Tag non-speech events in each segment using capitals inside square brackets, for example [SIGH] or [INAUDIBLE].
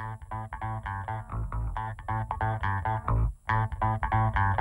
Thank you.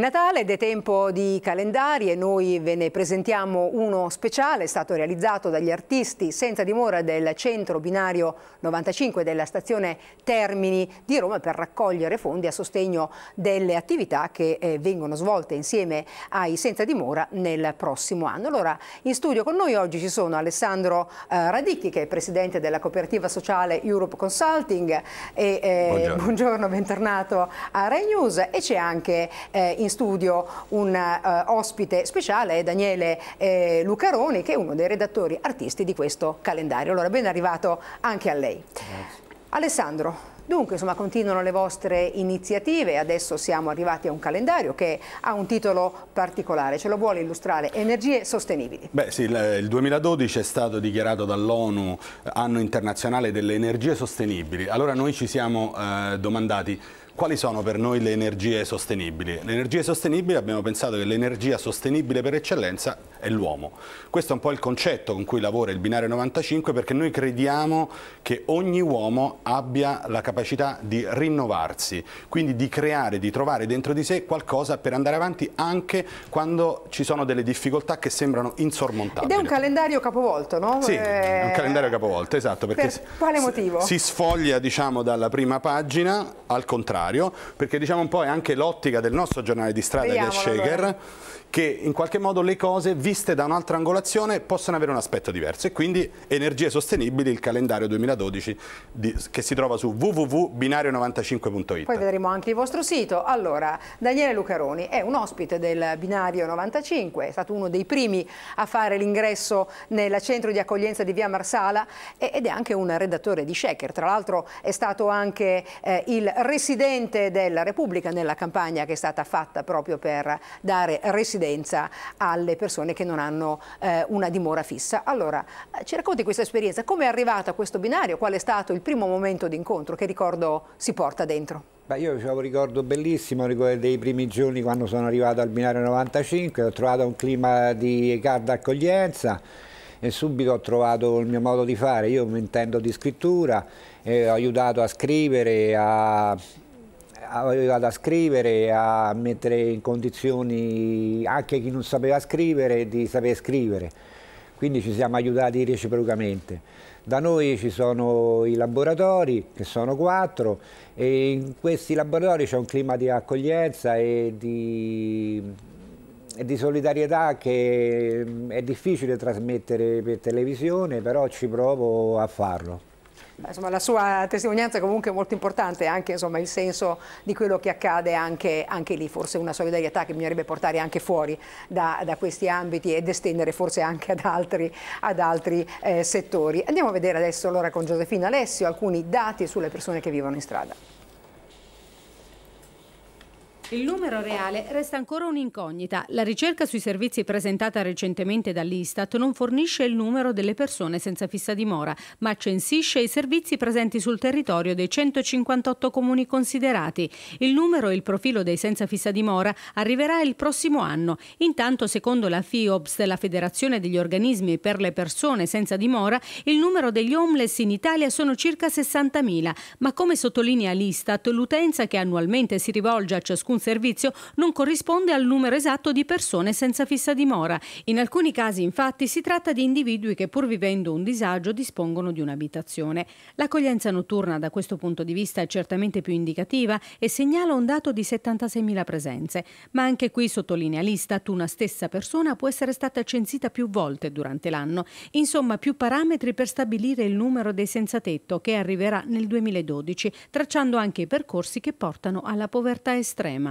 Natale ed è tempo di calendari e noi ve ne presentiamo uno speciale, è stato realizzato dagli artisti senza dimora del centro binario 95 della stazione Termini di Roma per raccogliere fondi a sostegno delle attività che eh, vengono svolte insieme ai senza dimora nel prossimo anno. Allora in studio con noi oggi ci sono Alessandro eh, Radicchi che è presidente della cooperativa sociale Europe Consulting e eh, buongiorno. buongiorno, bentornato a Rai News e c'è anche eh, in studio un eh, ospite speciale, Daniele eh, Lucaroni che è uno dei redattori artisti di questo calendario. Allora ben arrivato anche a lei. Grazie. Alessandro, Dunque, insomma, continuano le vostre iniziative, adesso siamo arrivati a un calendario che ha un titolo particolare, ce lo vuole illustrare, Energie Sostenibili. Beh sì, il 2012 è stato dichiarato dall'ONU eh, anno internazionale delle energie sostenibili, allora noi ci siamo eh, domandati quali sono per noi le energie sostenibili? Le energie sostenibili, abbiamo pensato che l'energia sostenibile per eccellenza è l'uomo. Questo è un po' il concetto con cui lavora il binario 95 perché noi crediamo che ogni uomo abbia la capacità di rinnovarsi, quindi di creare, di trovare dentro di sé qualcosa per andare avanti anche quando ci sono delle difficoltà che sembrano insormontabili. Ed è un calendario capovolto, no? Sì, eh, è un calendario capovolto, esatto. Perché per quale motivo? Si sfoglia, diciamo, dalla prima pagina al contrario necessario, perché diciamo un po' è anche l'ottica del nostro giornale di strada Vediamolo, di Shaker. Allora che in qualche modo le cose viste da un'altra angolazione possono avere un aspetto diverso e quindi Energie Sostenibili, il calendario 2012 di, che si trova su www.binario95.it. Poi vedremo anche il vostro sito. Allora, Daniele Lucaroni è un ospite del Binario 95, è stato uno dei primi a fare l'ingresso nel centro di accoglienza di Via Marsala ed è anche un redattore di Shaker, tra l'altro è stato anche eh, il residente della Repubblica nella campagna che è stata fatta proprio per dare residenza residenza alle persone che non hanno eh, una dimora fissa. Allora, eh, ci racconti questa esperienza, come è arrivata a questo binario, qual è stato il primo momento di incontro, che ricordo si porta dentro? Beh, io ho un ricordo bellissimo dei primi giorni quando sono arrivato al binario 95, ho trovato un clima di calda accoglienza, e subito ho trovato il mio modo di fare, io mi intendo di scrittura, eh, ho aiutato a scrivere, a, aveva da scrivere, a mettere in condizioni anche chi non sapeva scrivere di sapere scrivere. Quindi ci siamo aiutati reciprocamente. Da noi ci sono i laboratori, che sono quattro, e in questi laboratori c'è un clima di accoglienza e di, e di solidarietà che mm, è difficile trasmettere per televisione, però ci provo a farlo. Insomma, la sua testimonianza è comunque molto importante, anche insomma, il senso di quello che accade anche, anche, lì, forse una solidarietà che bisognerebbe portare anche fuori da, da questi ambiti ed estendere forse anche ad altri, ad altri eh, settori. Andiamo a vedere adesso allora con Giosefina Alessio alcuni dati sulle persone che vivono in strada. Il numero reale resta ancora un'incognita. La ricerca sui servizi presentata recentemente dall'Istat non fornisce il numero delle persone senza fissa dimora, ma censisce i servizi presenti sul territorio dei 158 comuni considerati. Il numero e il profilo dei senza fissa dimora arriverà il prossimo anno. Intanto, secondo la FIOPS, la Federazione degli Organismi per le Persone Senza Dimora, il numero degli homeless in Italia sono circa 60.000, ma come sottolinea l'Istat, l'utenza che annualmente si rivolge a ciascun servizio non corrisponde al numero esatto di persone senza fissa dimora. In alcuni casi infatti si tratta di individui che pur vivendo un disagio dispongono di un'abitazione. L'accoglienza notturna da questo punto di vista è certamente più indicativa e segnala un dato di 76.000 presenze, ma anche qui sottolinea l'Istat una stessa persona può essere stata censita più volte durante l'anno. Insomma più parametri per stabilire il numero dei senza tetto che arriverà nel 2012, tracciando anche i percorsi che portano alla povertà estrema.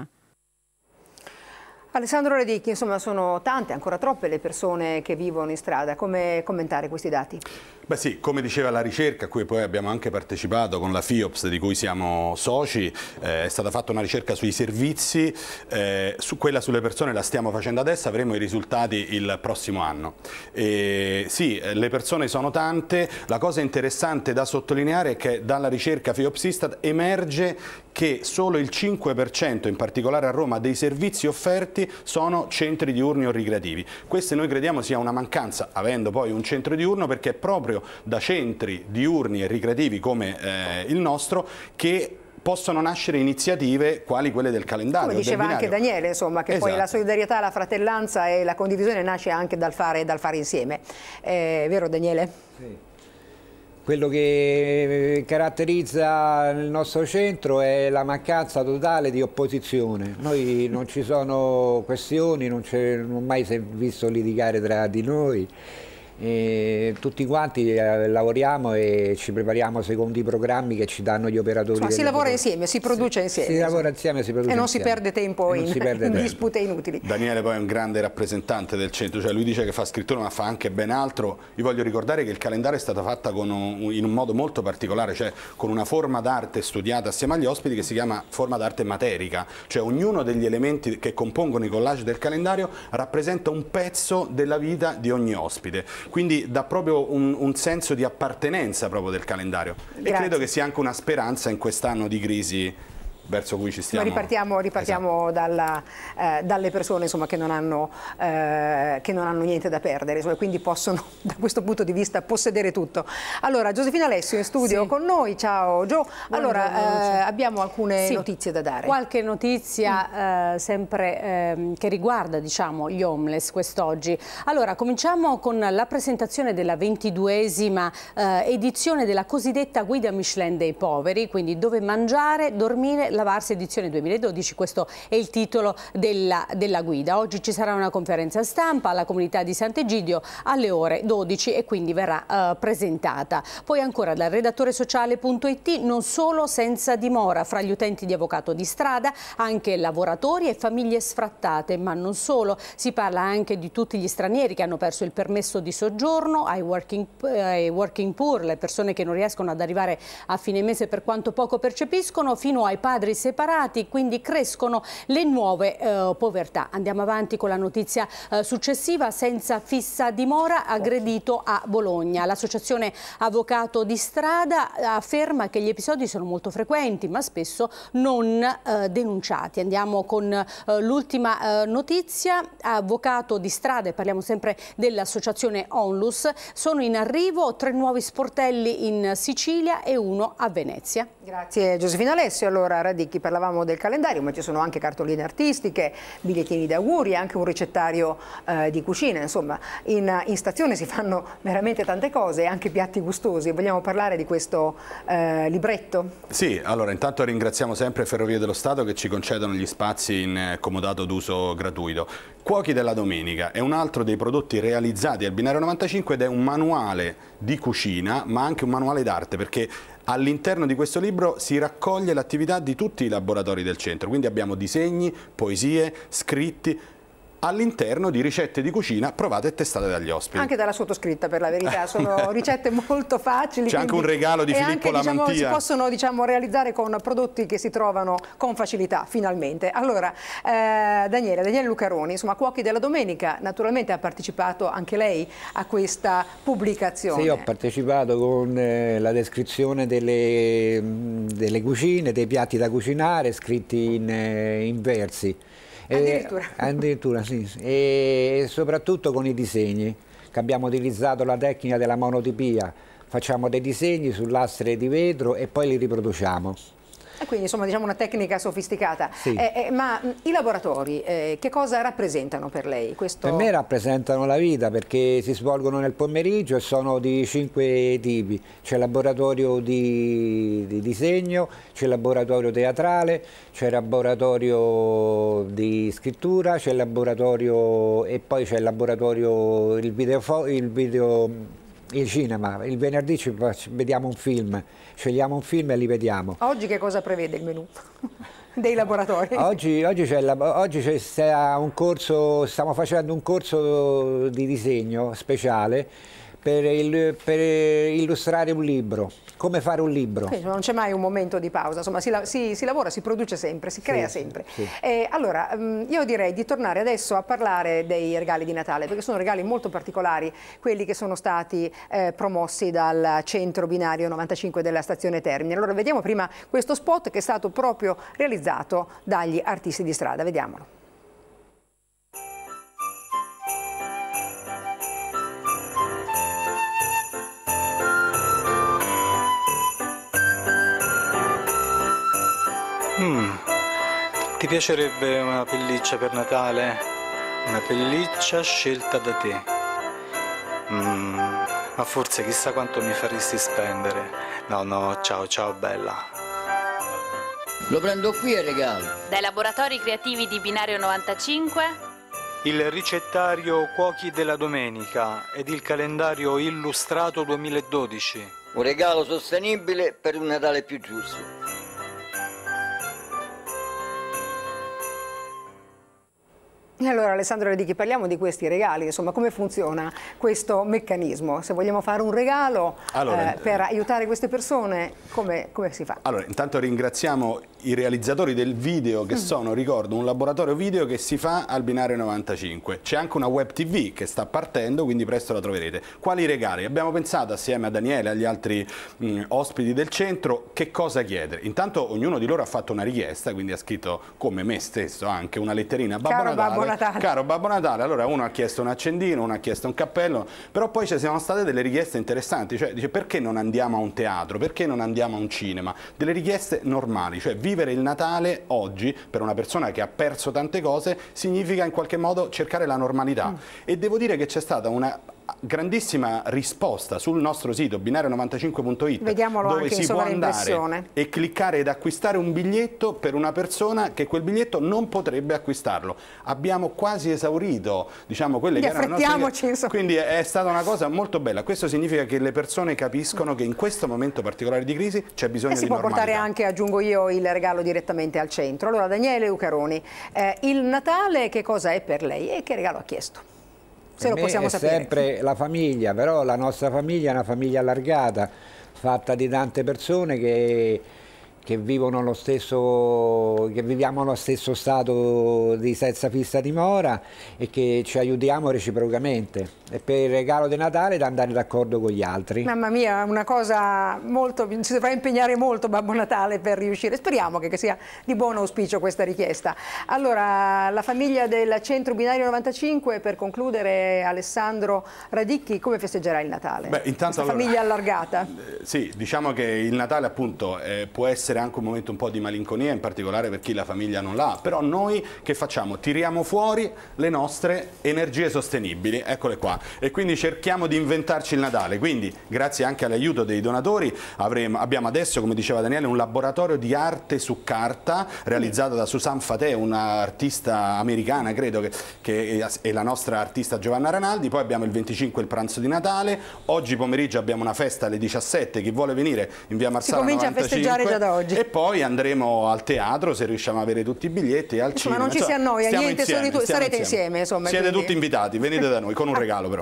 Alessandro Redicchi, insomma sono tante, ancora troppe le persone che vivono in strada, come commentare questi dati? Beh sì, come diceva la ricerca, a cui poi abbiamo anche partecipato con la FIOPS di cui siamo soci, eh, è stata fatta una ricerca sui servizi, eh, su quella sulle persone la stiamo facendo adesso, avremo i risultati il prossimo anno. E, sì, eh, le persone sono tante, la cosa interessante da sottolineare è che dalla ricerca FIOPS-Istat emerge che solo il 5% in particolare a Roma dei servizi offerti ristoranti sono centri diurni o ricreativi. Queste noi crediamo sia una mancanza, avendo poi un centro diurno, perché è proprio da centri diurni e ricreativi come eh, il nostro che possono nascere iniziative quali quelle del calendario. Come diceva anche Daniele, insomma, che esatto. poi la esatto. solidarietà, la fratellanza e la condivisione nasce anche dal fare, dal fare insieme. È eh, vero Daniele? Sì. Quello che eh, caratterizza il nostro centro è la mancanza totale di opposizione. Noi non ci sono questioni, non, non ho mai visto litigare tra di noi tutti quanti eh, lavoriamo e ci prepariamo secondo i programmi che ci danno gli operatori. Ma si lavora insieme, si produce sì. insieme. Si lavora insieme, si produce e non si perde tempo in, perde in [LAUGHS] tempo. dispute inutili. Daniele poi è un grande rappresentante del centro, cioè lui dice che fa scrittura ma fa anche ben altro. Io voglio ricordare che il calendario è stato fatto un, in un modo molto particolare, cioè con una forma d'arte studiata assieme agli ospiti che si chiama forma d'arte materica, cioè ognuno degli elementi che compongono i collage del calendario rappresenta un pezzo della vita di ogni ospite quindi dà proprio un, un senso di appartenenza proprio del calendario Grazie. e credo che sia anche una speranza in quest'anno di crisi verso cui ci stiamo... ripartiamo, ripartiamo esatto. dalla, eh, dalle persone insomma, che, non hanno, eh, che, non hanno, niente da perdere, insomma, quindi possono [LAUGHS] da questo punto di vista possedere tutto. Allora, Giusefina Alessio in studio sì. con noi, ciao Gio. Allora, eh, abbiamo alcune sì. notizie da dare. Qualche notizia mm. Eh, sempre ehm, che riguarda diciamo, gli homeless quest'oggi. Allora, cominciamo con la presentazione della ventiduesima eh, edizione della cosiddetta guida Michelin dei poveri, quindi dove mangiare, dormire, Lavarsi edizione 2012, questo è il titolo della, della guida. Oggi ci sarà una conferenza stampa alla comunità di Sant'Egidio alle ore 12 e quindi verrà eh, presentata. Poi ancora dal redattore sociale.it non solo senza dimora fra gli utenti di avvocato di strada, anche lavoratori e famiglie sfrattate, ma non solo, si parla anche di tutti gli stranieri che hanno perso il permesso di soggiorno, ai working, eh, ai working poor, le persone che non riescono ad arrivare a fine mese per quanto poco percepiscono, fino ai padri padri separati, quindi crescono le nuove eh, povertà. Andiamo avanti con la notizia eh, successiva, senza fissa dimora, aggredito a Bologna. L'associazione Avvocato di Strada afferma che gli episodi sono molto frequenti, ma spesso non eh, denunciati. Andiamo con eh, l'ultima eh, notizia, Avvocato di Strada, e parliamo sempre dell'associazione Onlus, sono in arrivo tre nuovi sportelli in Sicilia e uno a Venezia. Grazie Giuseppina Alessio. Allora, Radio Verdicchi parlavamo del calendario, ma ci sono anche cartoline artistiche, bigliettini d'auguri, anche un ricettario eh, di cucina, insomma in, in, stazione si fanno veramente tante cose, anche piatti gustosi. Vogliamo parlare di questo eh, libretto? Sì, allora intanto ringraziamo sempre Ferrovie dello Stato che ci concedono gli spazi in eh, comodato d'uso gratuito. Cuochi della Domenica è un altro dei prodotti realizzati al Binario 95 ed è un manuale di cucina ma anche un manuale d'arte perché All'interno di questo libro si raccoglie l'attività di tutti i laboratori del centro, quindi abbiamo disegni, poesie, scritti, all'interno di ricette di cucina provate e testate dagli ospiti. Anche dalla sottoscritta per la verità, sono [LAUGHS] ricette molto facili. C'è anche un regalo di Filippo anche, Lamantia. Diciamo, si possono diciamo, realizzare con prodotti che si trovano con facilità, finalmente. Allora, eh, Daniele, Daniele Lucaroni, insomma, Cuochi della Domenica, naturalmente ha partecipato anche lei a questa pubblicazione. Sì, ho partecipato con eh, la descrizione delle, mm, delle, cucine, dei piatti da cucinare, scritti in, eh, in versi. Eh, addirittura. E, [LAUGHS] addirittura, sì, sì. E soprattutto con i disegni, che abbiamo utilizzato la tecnica della monotipia. Facciamo dei disegni lastre di vetro e poi li riproduciamo quindi insomma diciamo una tecnica sofisticata. Sì. Eh, eh, ma i laboratori eh, che cosa rappresentano per lei? Questo... Per me rappresentano la vita perché si svolgono nel pomeriggio e sono di cinque tipi. C'è il laboratorio di, di disegno, c'è il laboratorio teatrale, c'è il laboratorio di scrittura, c'è il laboratorio e poi c'è il laboratorio, il video, il video il cinema, il venerdì ci vediamo un film, scegliamo un film e li vediamo. Oggi che cosa prevede il menù? [LAUGHS] dei laboratori. Oggi, oggi c'è un corso, stiamo facendo un corso di disegno speciale per, il, per, illustrare un libro, come fare un libro. Quindi non c'è mai un momento di pausa, insomma si, si, si lavora, si produce sempre, si crea sì, sempre. Sì. Eh, allora, mm, io direi di tornare adesso a parlare dei regali di Natale, perché sono regali molto particolari, quelli che sono stati eh, promossi dal centro binario 95 della stazione Termini. Allora vediamo prima questo spot che è stato proprio realizzato dagli artisti di strada, vediamolo. piacerebbe una pelliccia per Natale? Una pelliccia scelta da te. Mm, ma forse chissà quanto mi faresti spendere. No, no, ciao, ciao, bella. Lo prendo qui e regalo. Dai laboratori creativi di Binario 95 il ricettario Cuochi della Domenica ed il calendario illustrato 2012. Un regalo sostenibile per un Natale più giusto. E allora Alessandro Radichi, parliamo di questi regali, insomma come funziona questo meccanismo? Se vogliamo fare un regalo allora, eh, per aiutare queste persone, come, come, si fa? Allora intanto ringraziamo i realizzatori del video che mm. sono, ricordo, un laboratorio video che si fa al binario 95. C'è anche una web tv che sta partendo, quindi presto la troverete. Quali regali? Abbiamo pensato assieme a Daniele e agli altri mh, mm, ospiti del centro che cosa chiedere. Intanto ognuno di loro ha fatto una richiesta, quindi ha scritto come me stesso anche una letterina a Babbo Caro Natale. Babbo Natale. Caro Babbo Natale, allora uno ha chiesto un accendino, uno ha chiesto un cappello, però poi ci sono state delle richieste interessanti, cioè dice perché non andiamo a un teatro, perché non andiamo a un cinema? Delle richieste normali, cioè vivere il Natale oggi per una persona che ha perso tante cose significa in qualche modo cercare la normalità mm. e devo dire che c'è stata una grandissima risposta sul nostro sito binario95.it dove si può andare e cliccare ed acquistare un biglietto per una persona che quel biglietto non potrebbe acquistarlo. Abbiamo quasi esaurito diciamo, quelle che erano nostre... Quindi è stata una cosa molto bella. Questo significa che le persone capiscono che in questo momento particolare di crisi c'è bisogno di normalità. E si può normalità. portare anche, aggiungo io, il regalo direttamente al centro. Allora Daniele Ucaroni, eh, il Natale che cosa è per lei e che regalo ha chiesto? se lo possiamo è sapere. sempre la famiglia, però la nostra famiglia è una famiglia allargata, fatta di tante persone che che, vivono stesso, che viviamo lo stesso stato di senza fissa dimora e che ci aiutiamo reciprocamente e per il regalo di Natale da andare d'accordo con gli altri. Mamma mia, una cosa molto, si dovrà impegnare molto Babbo Natale per riuscire, speriamo che, che sia di buon auspicio questa richiesta. Allora, la famiglia del Centro Binario 95, per concludere Alessandro Radicchi, come festeggerà il Natale? Beh, intanto, Questa allora, famiglia allargata. Eh, sì, diciamo che il Natale appunto eh, può essere essere anche un momento un po' di malinconia, in particolare per chi la famiglia non l'ha, però noi che facciamo? Tiriamo fuori le nostre energie sostenibili, eccole qua, e quindi cerchiamo di inventarci il Natale, quindi grazie anche all'aiuto dei donatori avremo, abbiamo adesso, come diceva Daniele, un laboratorio di arte su carta realizzato da Susan Fateh, un'artista americana credo che, che è la nostra artista Giovanna Ranaldi, poi abbiamo il 25 il pranzo di Natale, oggi pomeriggio abbiamo una festa alle 17, chi vuole venire in via Marsala si comincia 95, a festeggiare già da oggi oggi. E poi andremo al teatro se riusciamo a avere tutti i biglietti al insomma, cinema. Ma non ci cioè, si annoia, niente, insieme, tu, sarete insieme. insieme insomma, Siete quindi. tutti invitati, venite da noi con un [LAUGHS] ah, regalo però.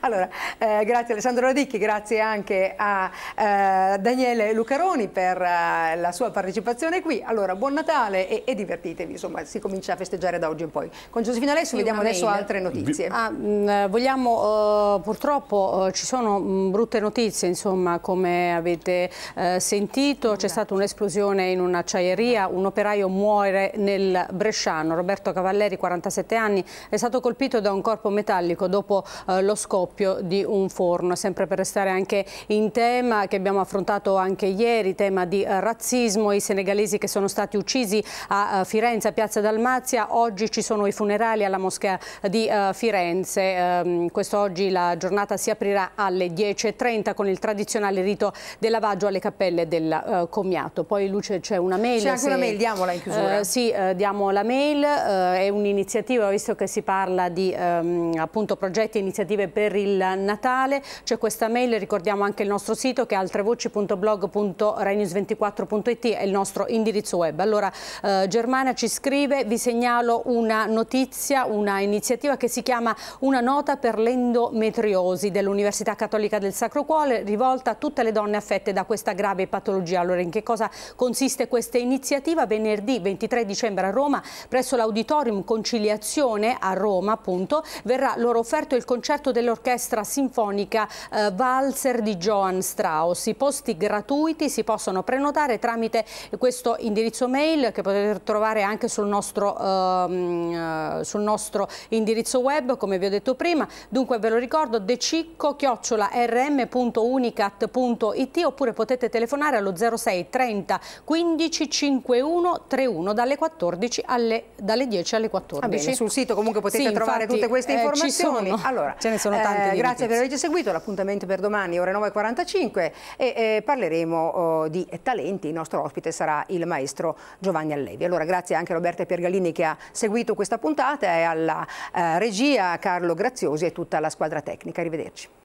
Allora, eh, grazie Alessandro Radicchi, grazie anche a eh, Daniele Lucaroni per eh, la sua partecipazione qui. Allora, buon Natale e, e, divertitevi, insomma, si comincia a festeggiare da oggi in poi. Con Giuseppe Alessio sì, vediamo adesso mail. altre notizie. Ah, mh, mm, vogliamo, uh, purtroppo uh, ci sono mh, mm, brutte notizie, insomma, come avete uh, sentito, c'è esatto. stato un l'esplosione in un'acciaieria, un operaio muore nel Bresciano. Roberto Cavalleri, 47 anni, è stato colpito da un corpo metallico dopo eh, lo scoppio di un forno. Sempre per restare anche in tema che abbiamo affrontato anche ieri, tema di eh, razzismo, i senegalesi che sono stati uccisi a eh, Firenze, a Piazza Dalmazia. Oggi ci sono i funerali alla moschea eh, di eh, Firenze. Ehm, quest'oggi la giornata si aprirà alle 10.30 con il tradizionale rito del lavaggio alle cappelle del eh, Commiato. Esatto, poi Luce c'è una mail. C'è anche se, una mail, diamola in chiusura. Eh, sì, eh, diamo la mail, eh, è un'iniziativa, visto che si parla di ehm, appunto progetti e iniziative per il Natale, c'è questa mail, ricordiamo anche il nostro sito che è altrevoci.blog.renews24.it, è il nostro indirizzo web. Allora eh, Germana ci scrive, vi segnalo una notizia, una iniziativa che si chiama Una nota per l'endometriosi dell'Università Cattolica del Sacro Cuore, rivolta a tutte le donne affette da questa grave patologia. Allora in che cosa cosa consiste questa iniziativa. Venerdì 23 dicembre a Roma, presso l'Auditorium Conciliazione a Roma, appunto, verrà loro offerto il concerto dell'Orchestra Sinfonica eh, Walzer di Johann Strauss. I posti gratuiti si possono prenotare tramite questo indirizzo mail che potete trovare anche sul nostro, ehm, eh, sul nostro indirizzo web, come vi ho detto prima. Dunque ve lo ricordo, decicco-rm.unicat.it oppure potete telefonare allo 06 30 30 15 51 31 dalle 14 alle dalle 10 alle 14. Bene, sul sito comunque potete sì, trovare infatti, tutte queste eh, informazioni. Eh, allora, Ce ne sono tante. Eh, grazie per averci seguito, l'appuntamento per domani ore 9.45 e eh, parleremo oh, di talenti, il nostro ospite sarà il maestro Giovanni Allevi. Allora grazie anche a Roberta Piergalini che ha seguito questa puntata e alla eh, regia Carlo Graziosi e tutta la squadra tecnica. Arrivederci.